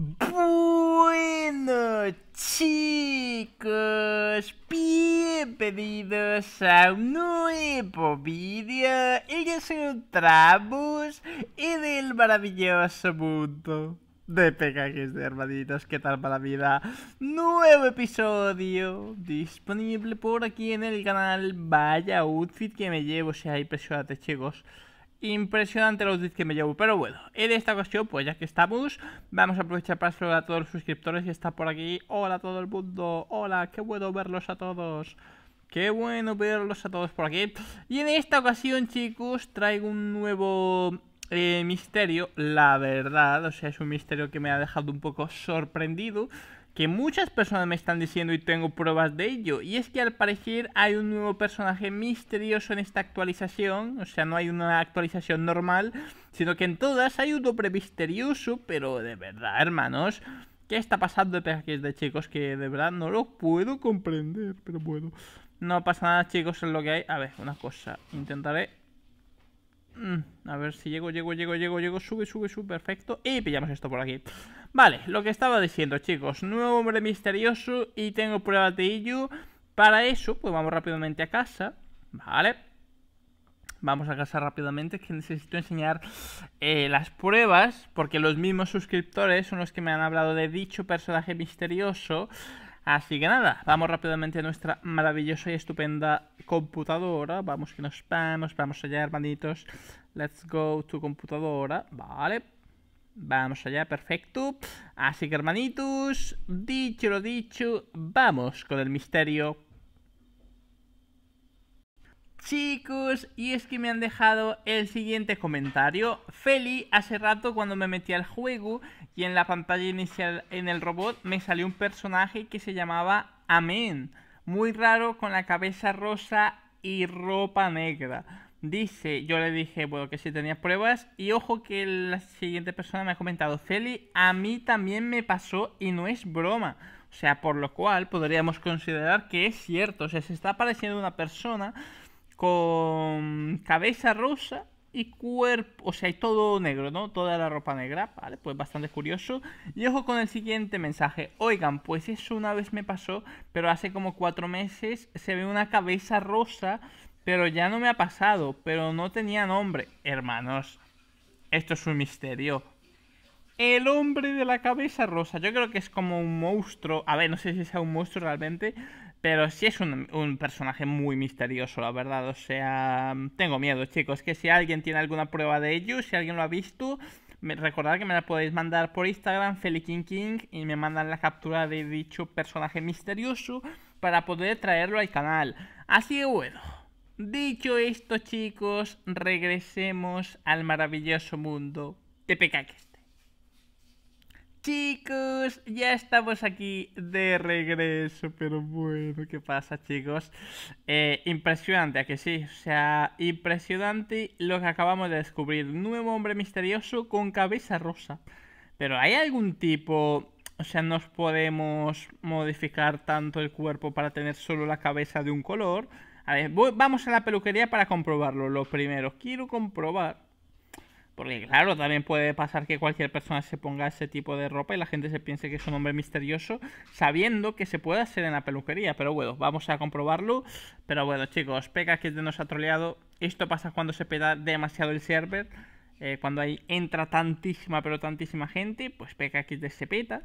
Bueno chicos, bienvenidos a un nuevo vídeo y un encontramos y el maravilloso mundo de pegajes de hermanitos, ¿qué tal para la vida? Nuevo episodio disponible por aquí en el canal, vaya outfit que me llevo, si hay impresionante chicos impresionante los discos que me llevo. Pero bueno, en esta ocasión, pues ya que estamos, vamos a aprovechar para saludar a todos los suscriptores que están por aquí. Hola a todo el mundo, hola, qué bueno verlos a todos. Qué bueno verlos a todos por aquí. Y en esta ocasión, chicos, traigo un nuevo eh, misterio, la verdad, o sea, es un misterio que me ha dejado un poco sorprendido, que muchas personas me están diciendo y tengo pruebas de ello, y es que al parecer hay un nuevo personaje misterioso en esta actualización, o sea, no hay una actualización normal, sino que en todas hay un doble misterioso, pero de verdad, hermanos, ¿Qué está pasando de de chicos? Que de verdad no lo puedo comprender, pero bueno. No pasa nada, chicos, es lo que hay. A ver, una cosa. Intentaré Mm, a ver si llego, llego, llego, llego, llego, sube, sube, sube, perfecto. Y pillamos esto por aquí. Vale, lo que estaba diciendo, chicos. Nuevo hombre misterioso y tengo pruebas de Iyu. Para eso, pues vamos rápidamente a casa. Vale. Vamos a casa rápidamente, que necesito enseñar eh, las pruebas, porque los mismos suscriptores son los que me han hablado de dicho personaje misterioso. Así que nada, vamos rápidamente a nuestra maravillosa y estupenda computadora. Vamos que nos vamos, vamos allá, hermanitos. Let's go to computadora, vale. Vamos allá, perfecto. Así que hermanitos, dicho lo dicho, vamos con el misterio Chicos, y es que me han dejado el siguiente comentario. Feli, hace rato cuando me metí al juego y en la pantalla inicial en el robot me salió un personaje que se llamaba Amén. Muy raro con la cabeza rosa y ropa negra. Dice, yo le dije, bueno, que si tenía pruebas. Y ojo que la siguiente persona me ha comentado, Feli, a mí también me pasó y no es broma. O sea, por lo cual podríamos considerar que es cierto. O sea, se está apareciendo una persona con cabeza rosa y cuerpo, o sea, y todo negro, ¿no? Toda la ropa negra, ¿vale? Pues bastante curioso. Y ojo con el siguiente mensaje. Oigan, pues eso una vez me pasó, pero hace como cuatro meses se ve una cabeza rosa, pero ya no me ha pasado, pero no tenía nombre. Hermanos, esto es un misterio. El hombre de la cabeza rosa. Yo creo que es como un monstruo. A ver, no sé si sea un monstruo realmente. Pero sí es un, personaje muy misterioso, la verdad. O sea, tengo miedo, chicos. Que si alguien tiene alguna prueba de ello, si alguien lo ha visto, me, recordad que me la podéis mandar por Instagram, FelikinKing King, y me mandan la captura de dicho personaje misterioso para poder traerlo al canal. Así que bueno. Dicho esto, chicos, regresemos al maravilloso mundo de Pecaques. Chicos, ya estamos aquí de regreso, pero bueno, ¿qué pasa chicos? Eh, impresionante, ¿a que sí? O sea, impresionante lo que acabamos de descubrir. Nuevo hombre misterioso con cabeza rosa. Pero ¿hay algún tipo... O sea, ¿nos podemos modificar tanto el cuerpo para tener solo la cabeza de un color? A ver, vamos a la peluquería para comprobarlo. Lo primero, quiero comprobar porque claro, también puede pasar que cualquier persona se ponga ese tipo de ropa y la gente se piense que es un hombre misterioso, sabiendo que se puede hacer en la peluquería. Pero bueno, vamos a comprobarlo. Pero bueno, chicos, Pega que nos ha troleado. Esto pasa cuando se peta demasiado el server. Eh, cuando ahí entra tantísima, pero tantísima gente, pues Pega que se peta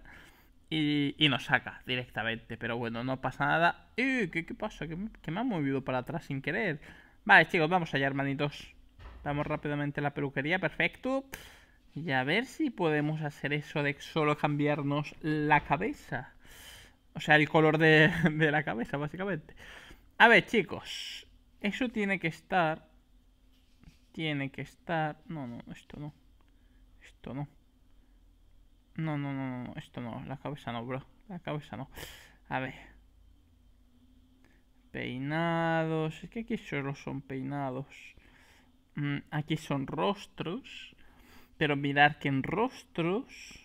y, nos saca directamente. Pero bueno, no pasa nada. Eh, ¿qué, ¿Qué, pasa? Que me, que me ha movido para atrás sin querer. Vale, chicos, vamos allá, hermanitos. Vamos rápidamente a la peluquería, perfecto. Y a ver si podemos hacer eso de solo cambiarnos la cabeza. O sea, el color de, de la cabeza, básicamente. A ver, chicos. Eso tiene que estar... Tiene que estar... No, no, esto no. Esto no. No, no, no, no, esto no, la cabeza no, bro. La cabeza no. A ver. Peinados. Es que aquí solo son peinados. Mm, aquí son rostros. Pero mirar que en rostros...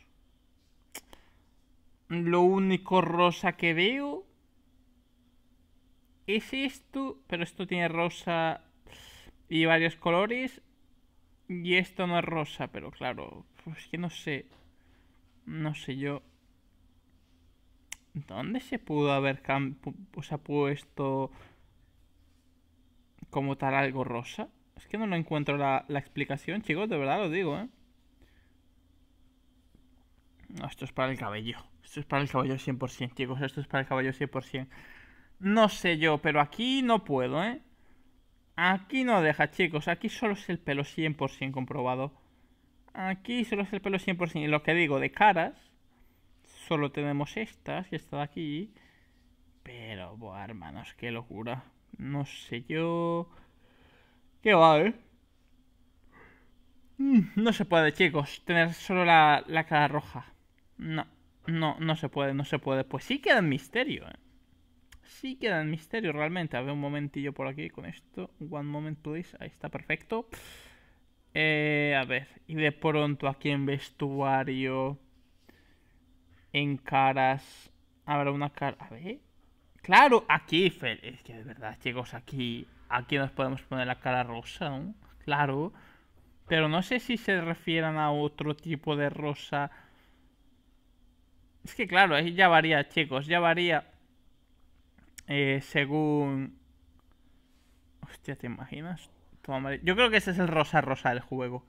Lo único rosa que veo... Es esto. Pero esto tiene rosa y varios colores. Y esto no es rosa, pero claro, pues que no sé. No sé yo. ¿Dónde se pudo haber o ha puesto como tal algo rosa? Es que no lo encuentro la, explicación, chicos, de verdad lo digo, ¿eh? No, esto es para el cabello. Esto es para el cabello 100%, chicos. Esto es para el cabello 100%. No sé yo, pero aquí no puedo, ¿eh? Aquí no deja, chicos. Aquí solo es el pelo 100% comprobado. Aquí solo es el pelo 100%. Y lo que digo, de caras, solo tenemos estas y esta de aquí. Pero, hermanos, qué locura. No sé yo... Qué va, ¿eh? Mm, no se puede, chicos, tener solo la, cara roja. No, no, no se puede, no se puede. Pues sí queda en misterio, ¿eh? Sí queda en misterio, realmente. A ver, un momentillo por aquí con esto. One moment, please. Ahí está, perfecto. Eh, a ver, y de pronto aquí en vestuario. En caras. Habrá una cara. A ver. Claro, aquí, Fel. Es que de verdad, chicos, aquí aquí nos podemos poner la cara rosa, Claro. Pero no sé si se refieren a otro tipo de rosa. Es que claro, ahí ya varía, chicos, ya varía. Eh, según... Hostia, ¿te imaginas? Yo creo que este es el rosa rosa del juego.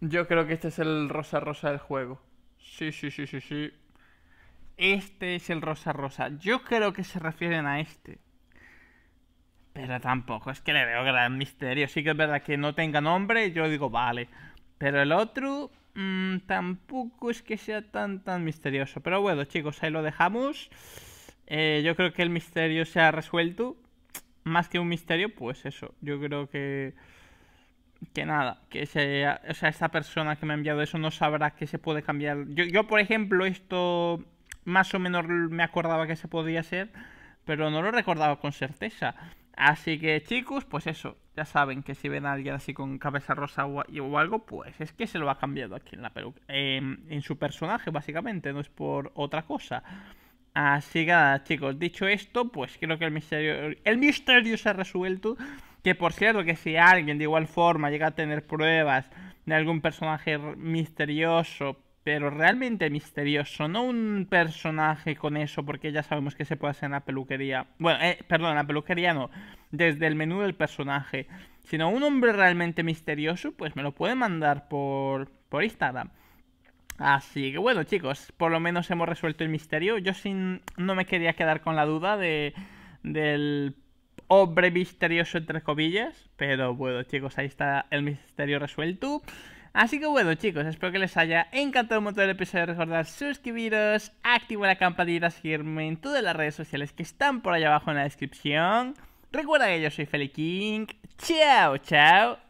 Yo creo que este es el rosa rosa del juego. Sí, sí, sí, sí, sí. Este es el rosa rosa. Yo creo que se refieren a este. Pero tampoco es que le veo gran misterio. Sí que es verdad que no tenga nombre, yo digo, vale. Pero el otro mm, tampoco es que sea tan, tan misterioso. Pero bueno, chicos, ahí lo dejamos. Eh, yo creo que el misterio se ha resuelto. Más que un misterio, pues eso. Yo creo que... Que nada, que sea... o sea, esta persona que me ha enviado eso no sabrá que se puede cambiar. Yo, yo, por ejemplo, esto más o menos me acordaba que se podía hacer, pero no lo recordaba con certeza. Así que chicos, pues eso, ya saben que si ven a alguien así con cabeza rosa o, algo, pues es que se lo ha cambiado aquí en la peluca, em, en su personaje básicamente, no es por otra cosa. Así que nada, chicos, dicho esto, pues creo que el misterio, el misterio se ha resuelto. Que por cierto, que si alguien de igual forma llega a tener pruebas de algún personaje misterioso, pero realmente misterioso, no un personaje con eso, porque ya sabemos que se puede hacer en la peluquería. Bueno, eh, perdón, en la peluquería no, desde el menú del personaje, sino un hombre realmente misterioso, pues me lo puede mandar por, por Instagram. Así que bueno, chicos, por lo menos hemos resuelto el misterio. Yo sin, no me quería quedar con la duda de, del hombre misterioso, entre comillas, pero bueno, chicos, ahí está el misterio resuelto. Así que bueno chicos, espero que les haya encantado un montón el episodio. Recordad suscribiros, activar la campanita, seguirme en todas las redes sociales que están por allá abajo en la descripción. Recuerda que yo soy Feli King. Chao, chao.